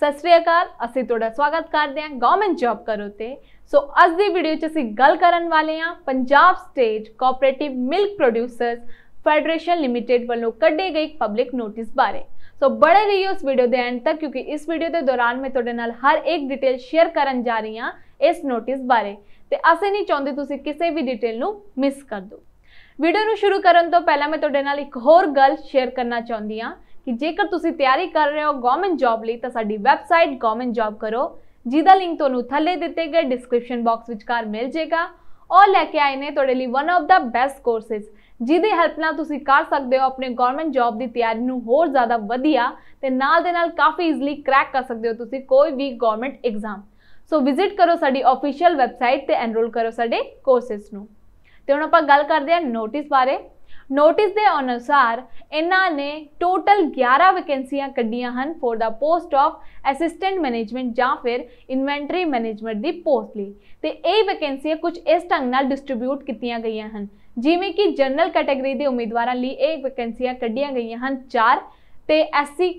ਸਤਿ ਸ੍ਰੀ ਅਕਾਲ ਅਸੀਂ ਤੁਹਾਡਾ ਸਵਾਗਤ ਕਰਦੇ ਹਾਂ ਗਵਰਨਮੈਂਟ ਜੌਬ ਕਰੋ ਤੇ ਸੋ ਅੱਜ ਦੀ ਵੀਡੀਓ 'ਚ ਅਸੀਂ ਗੱਲ ਕਰਨ ਵਾਲੇ ਹਾਂ Punjab state cooperative milk producers federation limited ਵੱਲੋਂ ਕੱਢੇ ਗਏ ਪਬਲਿਕ ਨੋਟਿਸ ਬਾਰੇ ਸੋ ਬੜੇ ਰਹੀਓ ਇਸ ਵੀਡੀਓ ਦੇ ਐਂਡ ਤੱਕ ਕਿਉਂਕਿ ਇਸ ਵੀਡੀਓ ਦੇ ਦੌਰਾਨ ਮੈਂ ਤੁਹਾਡੇ ਨਾਲ ਹਰ ਇੱਕ ਡਿਟੇਲ ਸ਼ੇਅਰ ਕਰਨ ਜਾ ਰਹੀ ਹਾਂ ਇਸ ਨੋਟਿਸ ਬਾਰੇ ਤੇ ਅਸੀਂ ਨਹੀਂ ਚਾਹੁੰਦੇ ਤੁਸੀਂ ਕਿਸੇ ਵੀ ਡਿਟੇਲ ਨੂੰ ਮਿਸ ਕਰ ਦਿਓ ਵੀਡੀਓ ਨੂੰ ਸ਼ੁਰੂ ਕਰਨ ਤੋਂ ਪਹਿਲਾਂ ਮੈਂ ਤੁਹਾਡੇ ਨਾਲ ਇੱਕ ਹੋਰ ਗੱਲ ਸ਼ੇਅਰ ਕਰਨਾ ਚਾਹੁੰਦੀ ਹਾਂ ਕਿ ਜੇਕਰ ਤੁਸੀਂ ਤਿਆਰੀ ਕਰ ਰਹੇ ਹੋ ਗਵਰਨਮੈਂਟ ਜੌਬ ਲਈ ਤਾਂ ਸਾਡੀ ਵੈਬਸਾਈਟ ਗਵਰਨਮੈਂਟ ਜੌਬ ਕਰੋ ਜਿਹਦਾ ਲਿੰਕ ਤੁਹਾਨੂੰ ਥੱਲੇ ਦਿੱਤੇ ਗਏ ਡਿਸਕ੍ਰਿਪਸ਼ਨ ਬਾਕਸ ਵਿਚਕਾਰ ਮਿਲ ਜਾਏਗਾ ਔਰ ਲੈ ਕੇ ਆਏ ਨੇ ਤੁਹਾਡੇ ਲਈ one of the best courses ਜਿਹਦੇ ਹੈਲਪ ਨਾਲ ਤੁਸੀਂ ਕਰ ਸਕਦੇ ਹੋ ਆਪਣੇ ਗਵਰਨਮੈਂਟ ਜੌਬ ਦੀ ਤਿਆਰੀ ਨੂੰ ਹੋਰ ਜ਼ਿਆਦਾ ਵਧੀਆ ਤੇ ਨਾਲ ਦੇ ਨਾਲ ਕਾਫੀ ਈਜ਼ੀਲੀ ਕ੍ਰੈਕ ਕਰ ਸਕਦੇ ਹੋ ਤੁਸੀਂ ਕੋਈ ਵੀ ਗਵਰਨਮੈਂਟ ਐਗਜ਼ਾਮ ਸੋ ਵਿਜ਼ਿਟ ਕਰੋ ਸਾਡੀ ਅਫੀਸ਼ੀਅਲ ਵੈਬਸਾਈਟ ਤੇ ਐਨਰੋਲ ਕਰੋ ਸਾਡੇ ਕੋਰਸਸ ਨੂੰ ਤੇ ਹੁਣ ਆਪਾਂ ਗੱਲ ਕਰਦੇ ਹਾਂ ਨੋਟਿਸ ਬਾਰੇ ਨੋਟਿਸ ਦੇ ਅਨੁਸਾਰ ਇਹਨਾਂ ਨੇ ਟੋਟਲ 11 ਵੈਕੈਂਸੀਆਂ ਕੱਢੀਆਂ ਹਨ for the post of assistant management ਜਾਂ ਫਿਰ ਇਨਵੈਂਟਰੀ ਮੈਨੇਜਮੈਂਟ ਦੀ ਪੋਸਟ ਲਈ ਤੇ ਇਹ ਵੈਕੈਂਸੀਆਂ ਕੁਝ ਇਸ ਢੰਗ ਨਾਲ ਡਿਸਟ੍ਰਿਬਿਊਟ ਕੀਤੀਆਂ ਗਈਆਂ ਹਨ ਜਿਵੇਂ ਕਿ ਜਨਰਲ ਕੈਟਾਗਰੀ ਦੇ ਉਮੀਦਵਾਰਾਂ ਲਈ ਇਹ ਵੈਕੈਂਸੀਆਂ ਕੱਢੀਆਂ ਗਈਆਂ ਹਨ 4 ਤੇ ਐਸਸੀ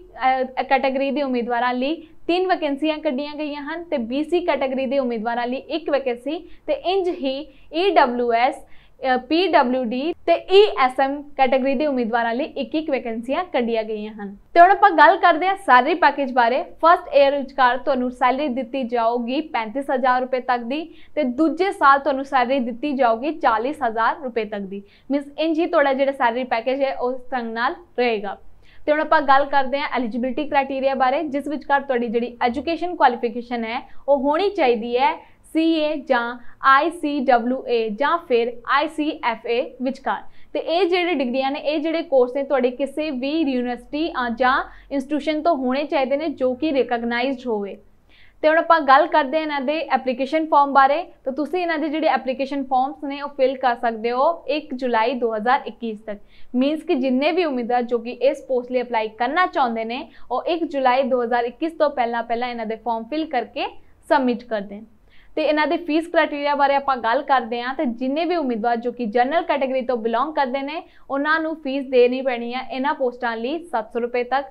ਕੈਟਾਗਰੀ ਦੇ ਉਮੀਦਵਾਰਾਂ ਲਈ ਤਿੰਨ ਵੈਕੈਂਸੀਆਂ ਕੱਢੀਆਂ ਗਈਆਂ ਹਨ ਤੇ ਬੀਸੀ ਕੈਟਾਗਰੀ ਦੇ ਉਮੀਦਵਾਰਾਂ ਲਈ ਇੱਕ ਵੈਕੈਂਸੀ ਤੇ ਇੰਜ ਹੀ ਈਡਬਲਯੂਐਸ e PWD ਤੇ ESM ਕੈਟਾਗਰੀ ਦੇ ਉਮੀਦਵਾਰਾਂ ਲਈ ਇੱਕ ਇੱਕ ਵੈਕੈਂਸੀਆਂ ਕੱਢੀਆਂ ਗਈਆਂ ਹਨ ਤੇ ਹੁਣ ਆਪਾਂ ਗੱਲ ਕਰਦੇ ਹਾਂ ਸੈਲਰੀ ਪੈਕੇਜ ਬਾਰੇ ਫਰਸਟ ਏਅਰ ਵਿਚਕਾਰ ਤੁਹਾਨੂੰ ਸੈਲਰੀ ਦਿੱਤੀ ਜਾਊਗੀ 35000 ਰੁਪਏ ਤੱਕ ਦੀ ਤੇ ਦੂਜੇ ਸਾਲ ਤੁਹਾਨੂੰ ਸੈਲਰੀ ਦਿੱਤੀ ਜਾਊਗੀ 40000 ਰੁਪਏ ਤੱਕ ਦੀ ਮੀਨਸ ਇੰਜ ਹੀ ਤੁਹਾਡਾ ਜਿਹੜਾ ਸੈਲਰੀ ਪੈਕੇਜ ਹੈ ਉਸ ਸੰਗ ਨਾਲ ਰਹੇਗਾ ਤੇ ਹੁਣ ਆਪਾਂ ਗੱਲ ਕਰਦੇ ਹਾਂ ਐਲੀਜੀਬਿਲਟੀ ਕ੍ਰਾਈਟੇਰੀਆ ਬਾਰੇ ਜਿਸ ਵਿਚਕਾਰ ਤੁਹਾਡੀ ਜਿਹੜੀ ਐਜੂਕੇਸ਼ਨ ਕੁਆਲੀਫਿਕੇਸ਼ਨ ਹੈ ਉਹ ਹੋਣੀ ਚਾਹੀਦੀ ਹੈ CA ਜਾਂ ICWA ਜਾਂ ਫਿਰ ICFA ਵਿਚਕਾਰ ਤੇ ਇਹ ਜਿਹੜੇ ਡਿਗਰੀਆਂ ਨੇ ਇਹ ਜਿਹੜੇ ਕੋਰਸ ਨੇ ਤੁਹਾਡੇ ਕਿਸੇ ਵੀ ਯੂਨੀਵਰਸਿਟੀ ਜਾਂ ਇੰਸਟੀਟਿਊਸ਼ਨ ਤੋਂ ਹੋਣੇ ਚਾਹੀਦੇ ਨੇ ਜੋ ਕਿ ਰੈਕਗਨਾਈਜ਼ਡ ਹੋਵੇ ਤੇ ਹੁਣ ਆਪਾਂ ਗੱਲ ਕਰਦੇ ਹਾਂ ਇਹਨਾਂ ਦੇ ਐਪਲੀਕੇਸ਼ਨ ਫਾਰਮ ਬਾਰੇ ਤਾਂ ਤੁਸੀਂ ਇਹਨਾਂ ਦੇ ਜਿਹੜੇ ਐਪਲੀਕੇਸ਼ਨ ਫਾਰਮਸ ਨੇ ਉਹ ਫਿਲ ਕਰ ਸਕਦੇ ਹੋ 1 ਜੁਲਾਈ 2021 ਤੱਕ ਮੀਨਸ ਕਿ ਜਿੰਨੇ ਵੀ ਉਮੀਦਵਾਰ ਜੋ ਕਿ ਇਸ ਪੋਸਟ ਲਈ ਅਪਲਾਈ ਕਰਨਾ ਚਾਹੁੰਦੇ ਨੇ ਉਹ 1 ਜੁਲਾਈ 2021 ਤੋਂ ਪਹਿਲਾਂ ਪਹਿਲਾਂ ਇਹਨਾਂ ਦੇ ਫਾਰਮ ਫਿਲ ਕਰਕੇ ਸਬਮਿਟ ਕਰ ਦੇਣ ਤੇ ਇਹਨਾਂ ਦੇ ਫੀਸ ਕ੍ਰਾਈਟੇਰੀਆ ਬਾਰੇ ਆਪਾਂ ਗੱਲ ਕਰਦੇ ਆਂ ਤੇ ਜਿੰਨੇ ਵੀ ਉਮੀਦਵਾਰ ਜੋ ਕਿ ਜਨਰਲ ਕੈਟਾਗਰੀ ਤੋਂ ਬਿਲੋਂਗ ਕਰਦੇ ਨੇ ਉਹਨਾਂ ਨੂੰ ਫੀਸ ਦੇਣੀ ਪੈਣੀ ਆ ਇਹਨਾਂ ਪੋਸਟਾਂ ਲਈ 700 ਰੁਪਏ ਤੱਕ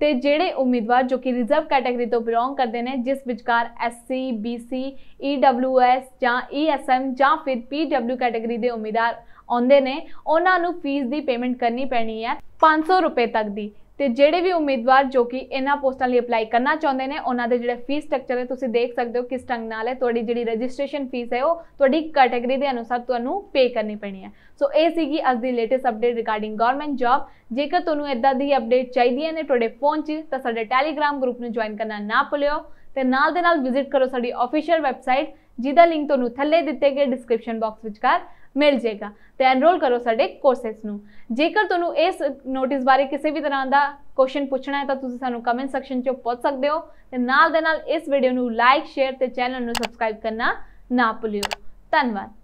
ਤੇ ਜਿਹੜੇ ਉਮੀਦਵਾਰ ਜੋ ਕਿ ਰਿਜ਼ਰਵ ਕੈਟਾਗਰੀ ਤੋਂ ਬਿਲੋਂਗ ਕਰਦੇ ਨੇ ਜਿਸ ਵਿਚਕਾਰ ਐਸਸੀ ਬੀਸੀ ਈਡਬਲਯੂਐਸ ਜਾਂ ਈਐਸਐਮ e ਜਾਂ ਫਿਰ ਪੀਡਬਲਯੂ ਕੈਟਾਗਰੀ ਦੇ ਉਮੀਦਵਾਰ ਆਉਂਦੇ ਨੇ ਉਹਨਾਂ ਨੂੰ ਫੀਸ ਦੀ ਪੇਮੈਂਟ ਕਰਨੀ ਪੈਣੀ ਹੈ 500 ਰੁਪਏ ਤੱਕ ਦੀ ਤੇ ਜਿਹੜੇ ਵੀ ਉਮੀਦਵਾਰ ਜੋ ਕਿ ਇਹਨਾਂ ਪੋਸਟਾਂ ਲਈ ਅਪਲਾਈ ਕਰਨਾ ਚਾਹੁੰਦੇ ਨੇ ਉਹਨਾਂ ਦੇ ਜਿਹੜੇ ਫੀਸ ਸਟਰਕਚਰ ਹੈ ਤੁਸੀਂ ਦੇਖ ਸਕਦੇ ਹੋ ਕਿਸ ਢੰਗ ਨਾਲ ਹੈ ਤੁਹਾਡੀ ਜਿਹੜੀ ਰਜਿਸਟ੍ਰੇਸ਼ਨ ਫੀਸ ਹੈ ਉਹ ਤੁਹਾਡੀ ਕੈਟਾਗਰੀ ਦੇ ਅਨੁਸਾਰ ਤੁਹਾਨੂੰ ਪੇ ਕਰਨੀ ਪੈਣੀ ਹੈ ਸੋ ਇਹ ਸੀਗੀ ਅੱਜ ਦੀ latest update regarding government job ਜੇਕਰ ਤੁਹਾਨੂੰ ਇਦਾਂ ਦੀ ਅਪਡੇਟ ਚਾਹੀਦੀਆਂ ਨੇ ਤੁਹਾਡੇ ਫੋਨ 'ਚ ਤਾਂ ਸਾਡੇ ਟੈਲੀਗ੍ਰਾਮ ਗਰੁੱਪ ਨੂੰ ਜੁਆਇਨ ਕਰਨਾ ਨਾ ਭੁੱਲਿਓ ਤੇ ਨਾਲ ਦੇ ਨਾਲ ਵਿਜ਼ਿਟ ਕਰੋ ਸਾਡੀ ਅਫੀਸ਼ੀਅਲ ਵੈਬਸਾਈਟ ਜਿਹਦਾ ਲਿੰਕ ਤੁਹਾਨੂੰ ਥੱਲੇ ਦਿੱਤੇ ਗਏ ਡਿਸਕ੍ਰਿਪਸ਼ਨ ਬਾਕਸ ਵਿੱਚ ਕਰ ਮਿਲ ਜਾਏਗਾ ਤੇ ਐਨਰੋਲ ਕਰੋ ਸਾਡੇ ਕੋਰਸਸ ਨੂੰ ਜੇਕਰ ਤੁਹਾਨੂੰ ਇਸ ਨੋਟਿਸ ਬਾਰੇ ਕਿਸੇ ਵੀ ਤਰ੍ਹਾਂ ਦਾ ਕੁਐਸਚਨ ਪੁੱਛਣਾ ਹੈ ਤਾਂ ਤੁਸੀਂ ਸਾਨੂੰ ਕਮੈਂਟ ਸੈਕਸ਼ਨ 'ਚ ਪੁੱਛ ਸਕਦੇ ਹੋ ਤੇ ਨਾਲ ਦੇ ਨਾਲ ਇਸ ਵੀਡੀਓ ਨੂੰ ਲਾਈਕ ਸ਼ੇਅਰ ਤੇ ਚੈਨਲ ਨੂੰ ਸਬਸਕ੍ਰਾਈਬ ਕਰਨਾ ਨਾ ਭੁੱਲਿਓ ਧੰਨਵਾਦ